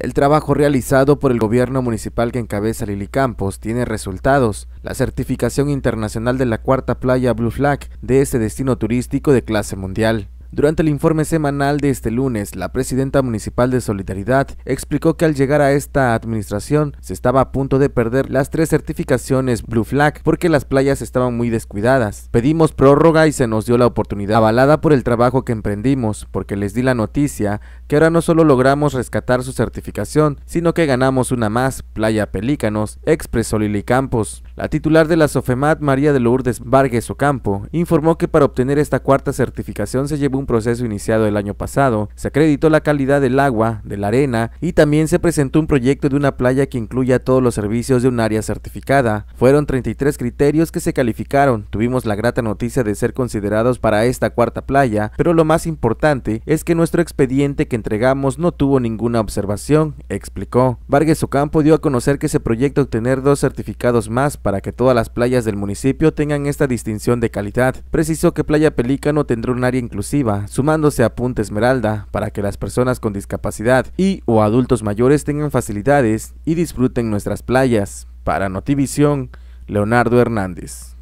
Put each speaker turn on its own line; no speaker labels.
El trabajo realizado por el gobierno municipal que encabeza Lili Campos tiene resultados. La certificación internacional de la cuarta playa Blue Flag de este destino turístico de clase mundial. Durante el informe semanal de este lunes, la presidenta municipal de Solidaridad explicó que al llegar a esta administración se estaba a punto de perder las tres certificaciones Blue Flag porque las playas estaban muy descuidadas. Pedimos prórroga y se nos dio la oportunidad, avalada por el trabajo que emprendimos, porque les di la noticia que ahora no solo logramos rescatar su certificación, sino que ganamos una más, Playa Pelícanos, expresó Lili Campos. La titular de la SOFEMAT, María de Lourdes Vargas Ocampo, informó que para obtener esta cuarta certificación se llevó un proceso iniciado el año pasado, se acreditó la calidad del agua, de la arena y también se presentó un proyecto de una playa que incluya todos los servicios de un área certificada. Fueron 33 criterios que se calificaron, tuvimos la grata noticia de ser considerados para esta cuarta playa, pero lo más importante es que nuestro expediente que entregamos no tuvo ninguna observación, explicó. Vargas Ocampo dio a conocer que se proyecta obtener dos certificados más para para que todas las playas del municipio tengan esta distinción de calidad. Precisó que Playa Pelícano tendrá un área inclusiva, sumándose a Punta Esmeralda, para que las personas con discapacidad y o adultos mayores tengan facilidades y disfruten nuestras playas. Para Notivisión, Leonardo Hernández.